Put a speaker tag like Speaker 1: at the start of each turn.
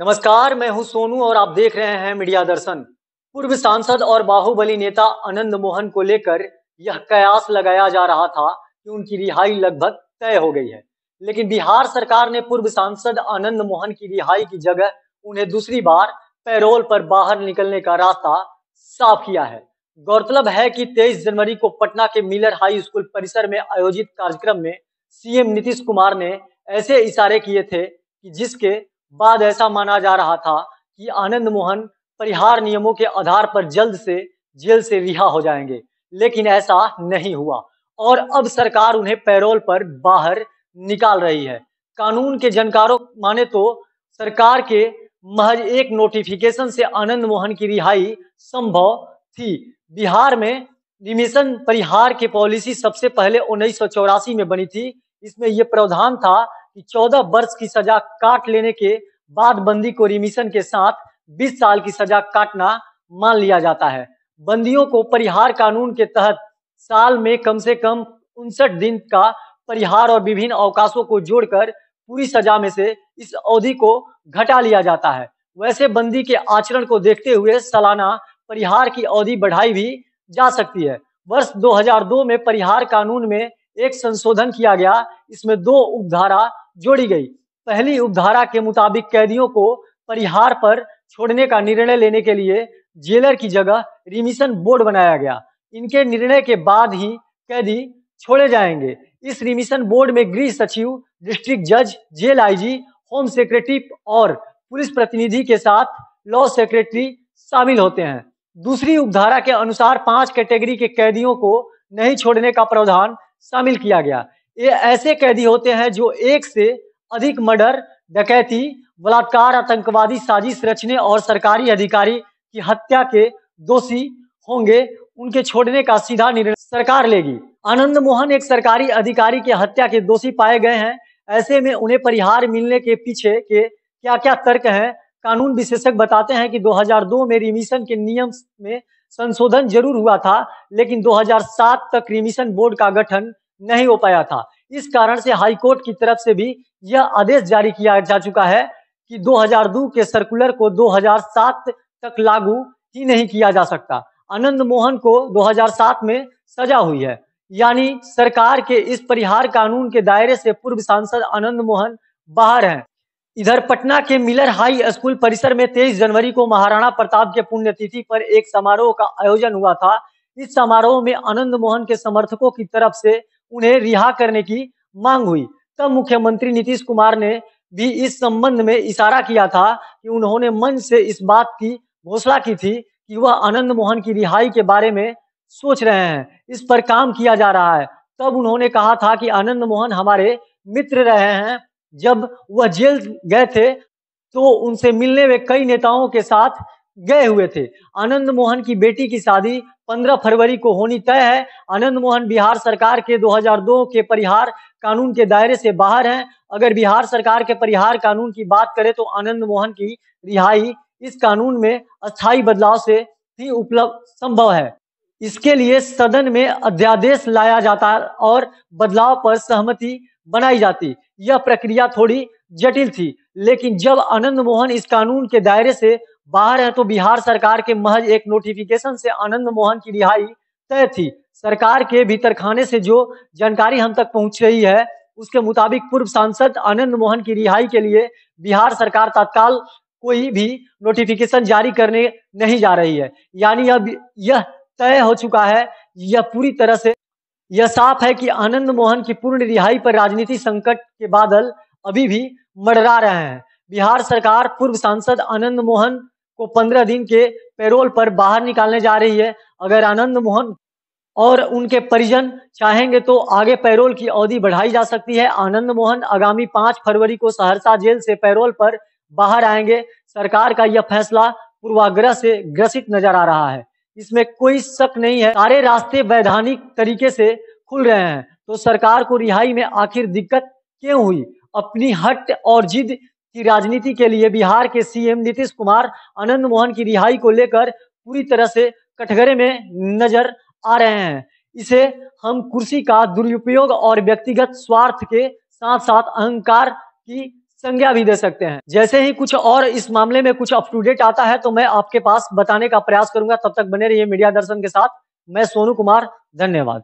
Speaker 1: नमस्कार मैं हूं सोनू और आप देख रहे हैं मीडिया दर्शन पूर्व सांसद और बाहुबली नेता अनंत मोहन को लेकर यह कयास लगाया जा रहा था कि उनकी रिहाई लगभग तय हो गई है लेकिन बिहार सरकार ने पूर्व सांसद आनंद मोहन की रिहाई की जगह उन्हें दूसरी बार पैरोल पर बाहर निकलने का रास्ता साफ किया है गौरतलब है कि 23 जनवरी को पटना के मिलर हाई स्कूल परिसर में आयोजित कार्यक्रम में सीएम नीतीश कुमार ने ऐसे इशारे किए थे कि जिसके बाद ऐसा माना जा रहा था कि आनंद मोहन परिहार नियमों के आधार पर जल्द से जेल से रिहा हो जाएंगे लेकिन ऐसा नहीं हुआ और अब सरकार उन्हें पैरोल पर बाहर निकाल रही है कानून के जानकारों माने तो सरकार के महज एक नोटिफिकेशन से आनंद मोहन की रिहाई संभव थी बिहार में रिमिशन परिहार की पॉलिसी सबसे पहले उन्नीस में बनी थी इसमें यह प्रावधान था कि 14 वर्ष की सजा काट लेने के बाद बंदी को रिमिशन के साथ 20 साल की सजा काटना मान लिया जाता है बंदियों को परिहार कानून के तहत साल में कम से कम उनसठ दिन का परिहार और विभिन्न अवकाशों को जोड़कर पूरी सजा में से इस अवधि को घटा लिया जाता है वैसे बंदी के आचरण को देखते हुए सालाना परिहार की अवधि बढ़ाई भी जा सकती है वर्ष 2002 में परिहार कानून में एक संशोधन किया गया इसमें दो उपधारा जोड़ी गई पहली उपधारा के मुताबिक कैदियों को परिहार पर छोड़ने का निर्णय लेने के लिए जेलर की जगह रिमिशन बोर्ड बनाया गया इनके निर्णय के बाद ही कैदी छोड़े जाएंगे इस रिमिशन बोर्ड में गृह सचिव डिस्ट्रिक्ट जज जेल आईजी होम सेक्रेटरी और पुलिस प्रतिनिधि के साथ लॉ सेक्रेटरी शामिल होते हैं दूसरी उपधारा के अनुसार पांच कैटेगरी के कैदियों को नहीं छोड़ने का प्रावधान शामिल किया गया ये ऐसे कैदी होते हैं जो एक से अधिक मर्डर डकैती बलात्कार आतंकवादी साजिश रचने और सरकारी अधिकारी की हत्या के दोषी होंगे उनके छोड़ने का सीधा निर्णय सरकार लेगी आनंद मोहन एक सरकारी अधिकारी के हत्या के दोषी पाए गए हैं ऐसे में उन्हें परिहार मिलने के पीछे के क्या क्या तर्क है कानून विशेषज्ञ बताते हैं कि 2002 में रिमिशन के नियम में संशोधन जरूर हुआ था लेकिन 2007 तक रिमिशन बोर्ड का गठन नहीं हो पाया था इस कारण से हाईकोर्ट की तरफ से भी यह आदेश जारी किया जा चुका है कि 2002 के सर्कुलर को 2007 तक लागू ही नहीं किया जा सकता आनंद मोहन को 2007 में सजा हुई है यानी सरकार के इस परिहार कानून के दायरे से पूर्व सांसद आनंद मोहन बाहर हैं इधर पटना के मिलर हाई स्कूल परिसर में 23 जनवरी को महाराणा प्रताप के पुण्यतिथि पर एक समारोह का आयोजन हुआ था इस समारोह में आनंद मोहन के समर्थकों की तरफ से उन्हें रिहा करने की मांग हुई तब मुख्यमंत्री नीतीश कुमार ने भी इस संबंध में इशारा किया था कि उन्होंने मन से इस बात की घोषणा की थी कि वह आनंद मोहन की रिहाई के बारे में सोच रहे हैं इस पर काम किया जा रहा है तब उन्होंने कहा था कि आनंद मोहन हमारे मित्र रहे हैं जब वह जेल गए थे तो उनसे मिलने में कई नेताओं के साथ गए हुए थे आनंद मोहन की बेटी की शादी 15 फरवरी को होनी तय है आनंद मोहन बिहार सरकार के 2002 के परिहार कानून के दायरे से बाहर हैं अगर बिहार सरकार के परिहार कानून की बात करें तो आनंद मोहन की रिहाई इस कानून में अस्थायी बदलाव से ही उपलब्ध संभव है इसके लिए सदन में अध्यादेश लाया जाता और बदलाव पर सहमति बनाई जाती यह प्रक्रिया थोड़ी जटिल थी लेकिन जब आनंद मोहन इस कानून के दायरे से बाहर है तो बिहार सरकार के महज एक नोटिफिकेशन से आनंद मोहन की रिहाई तय थी सरकार के खाने से जो जानकारी हम तक पहुंच रही है उसके मुताबिक पूर्व सांसद आनंद मोहन की रिहाई के लिए बिहार सरकार तत्काल कोई भी नोटिफिकेशन जारी करने नहीं जा रही है यानी अब यह तय हो चुका है यह पूरी तरह से यह साफ है कि आनंद मोहन की पूर्ण रिहाई पर राजनीति संकट के बादल अभी भी मडरा रहे हैं बिहार सरकार पूर्व सांसद आनंद मोहन को पंद्रह दिन के पैरोल पर बाहर निकालने जा रही है अगर आनंद मोहन और उनके परिजन चाहेंगे तो आगे पैरोल की अवधि बढ़ाई जा सकती है आनंद मोहन आगामी पांच फरवरी को सहरसा जेल से पैरोल पर बाहर आएंगे सरकार का यह फैसला पूर्वाग्रह से ग्रसित नजर आ रहा है इसमें कोई शक नहीं है सारे रास्ते वैधानिक तरीके से खुल रहे हैं तो सरकार को रिहाई में आखिर दिक्कत क्यों हुई अपनी हट और जिद की राजनीति के लिए बिहार के सीएम नीतीश कुमार आनंद मोहन की रिहाई को लेकर पूरी तरह से कटघरे में नजर आ रहे हैं इसे हम कुर्सी का दुरुपयोग और व्यक्तिगत स्वार्थ के साथ साथ अहंकार की संज्ञा भी दे सकते हैं जैसे ही कुछ और इस मामले में कुछ अपटूडेट आता है तो मैं आपके पास बताने का प्रयास करूंगा तब तक बने रहिए मीडिया दर्शन के साथ मैं सोनू कुमार धन्यवाद